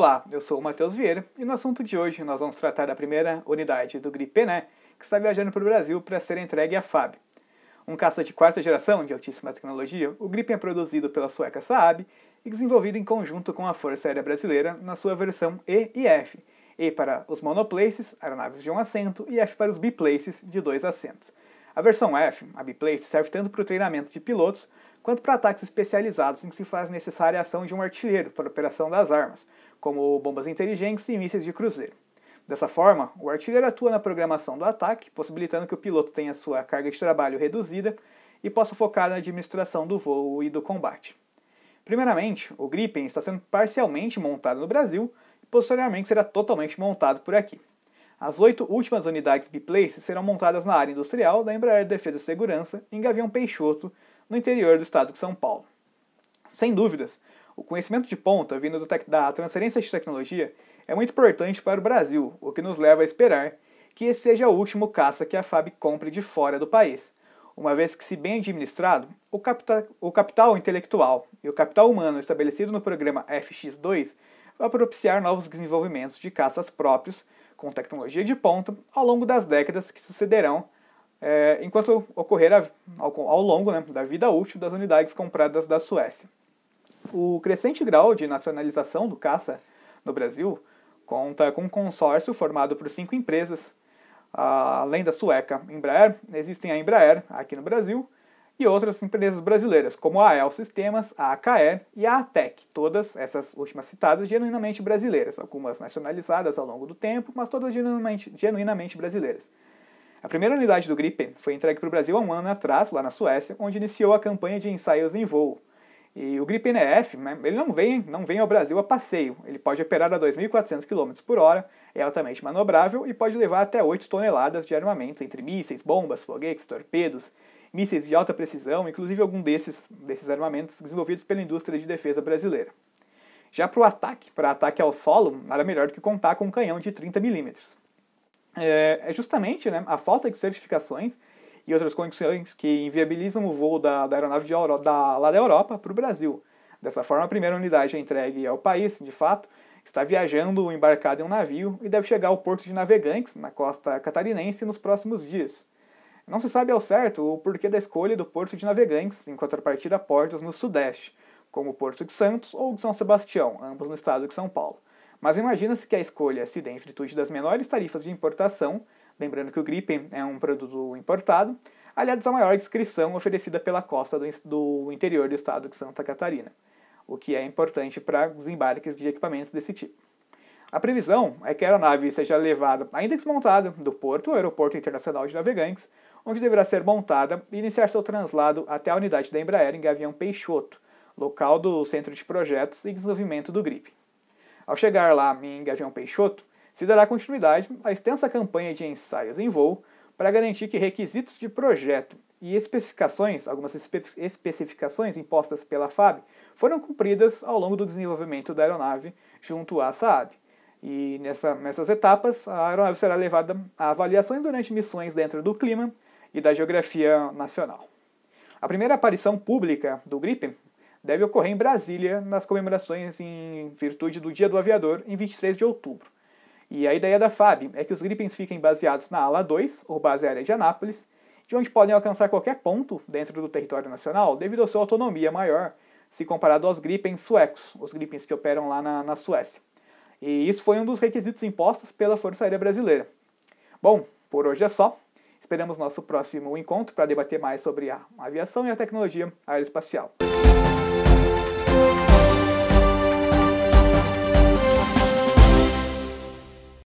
Olá, eu sou o Matheus Vieira e no assunto de hoje nós vamos tratar da primeira unidade do né, que está viajando para o Brasil para ser entregue à FAB. Um caça de quarta geração de altíssima tecnologia, o Gripen é produzido pela sueca Saab e desenvolvido em conjunto com a Força Aérea Brasileira na sua versão E e F, E para os monoplaces, aeronaves de um assento, e F para os biplaces, de dois assentos. A versão F, a biplace, serve tanto para o treinamento de pilotos quanto para ataques especializados em que se faz necessária a ação de um artilheiro para a operação das armas, como bombas inteligentes e mísseis de cruzeiro. Dessa forma, o artilheiro atua na programação do ataque, possibilitando que o piloto tenha sua carga de trabalho reduzida e possa focar na administração do voo e do combate. Primeiramente, o Gripen está sendo parcialmente montado no Brasil e posteriormente será totalmente montado por aqui. As oito últimas unidades B-Place serão montadas na área industrial da Embraer Defesa e Segurança, em Gavião Peixoto, no interior do estado de São Paulo. Sem dúvidas, o conhecimento de ponta vindo da transferência de tecnologia é muito importante para o Brasil, o que nos leva a esperar que esse seja o último caça que a FAB compre de fora do país, uma vez que, se bem administrado, o, capta, o capital intelectual e o capital humano estabelecido no programa FX2 vai propiciar novos desenvolvimentos de caças próprios com tecnologia de ponta ao longo das décadas que sucederão é, enquanto ocorrer a, ao, ao, longo né, da vida útil das unidades compradas da Suécia. O crescente grau de nacionalização do caça no Brasil conta com um consórcio formado por cinco empresas. Além da sueca Embraer, existem a Embraer aqui no Brasil e outras empresas brasileiras, como a El Sistemas, a AKR e a ATEC, todas essas últimas citadas genuinamente brasileiras, algumas nacionalizadas ao longo do tempo, mas todas genuinamente, genuinamente brasileiras. A primeira unidade do Gripen foi entregue para o Brasil há um ano atrás, lá na Suécia, onde iniciou a campanha de ensaios em voo. E o Gripen EF, né, ele não vem, não vem ao Brasil a passeio. Ele pode operar a 2.400 km por hora, é altamente manobrável e pode levar até 8 toneladas de armamento, entre mísseis, bombas, foguetes, torpedos, mísseis de alta precisão, inclusive algum desses, desses armamentos desenvolvidos pela indústria de defesa brasileira. Já para o ataque, para ataque ao solo, nada melhor do que contar com um canhão de 30 milímetros. É, é justamente né, a falta de certificações e outras condições que inviabilizam o voo da, da aeronave de Euro, da, lá da Europa para o Brasil. Dessa forma, a primeira unidade é entregue ao país, de fato, está viajando embarcado em um navio e deve chegar ao porto de Navegantes, na costa catarinense, nos próximos dias. Não se sabe ao certo o porquê da escolha do porto de Navegantes, em contrapartida a portos no sudeste, como o Porto de Santos ou de São Sebastião, ambos no estado de São Paulo. Mas imagina-se que a escolha se dê em virtude das menores tarifas de importação, lembrando que o Gripen é um produto importado, aliados à maior descrição oferecida pela costa do, interior do estado de Santa Catarina, o que é importante para os embarques de equipamentos desse tipo. A previsão é que a aeronave seja levada, ainda desmontada, do porto ao Aeroporto Internacional de Navegantes, onde deverá ser montada e iniciar seu translado até a unidade da Embraer em Gavião Peixoto, local do Centro de Projetos e Desenvolvimento do gripen. Ao chegar lá em Gavião Peixoto, se dará continuidade à extensa campanha de ensaios em voo para garantir que requisitos de projeto e especificações, algumas especificações impostas pela FAB, foram cumpridas ao longo do desenvolvimento da aeronave junto à Saab. E nessa, nessas etapas, a aeronave será levada a avaliações durante missões dentro do clima e da geografia nacional. A primeira aparição pública do Gripen deve ocorrer em Brasília nas comemorações em virtude do Dia do Aviador, em 23 de outubro. E a ideia da FAB é que os gripens fiquem baseados na ala 2, ou base aérea de Anápolis, de onde podem alcançar qualquer ponto dentro do território nacional devido à sua autonomia maior, se comparado aos gripens suecos, os gripens que operam lá na, na Suécia. E isso foi um dos requisitos impostos pela Força Aérea Brasileira. Bom, por hoje é só. Esperamos nosso próximo encontro para debater mais sobre a aviação e a tecnologia aeroespacial.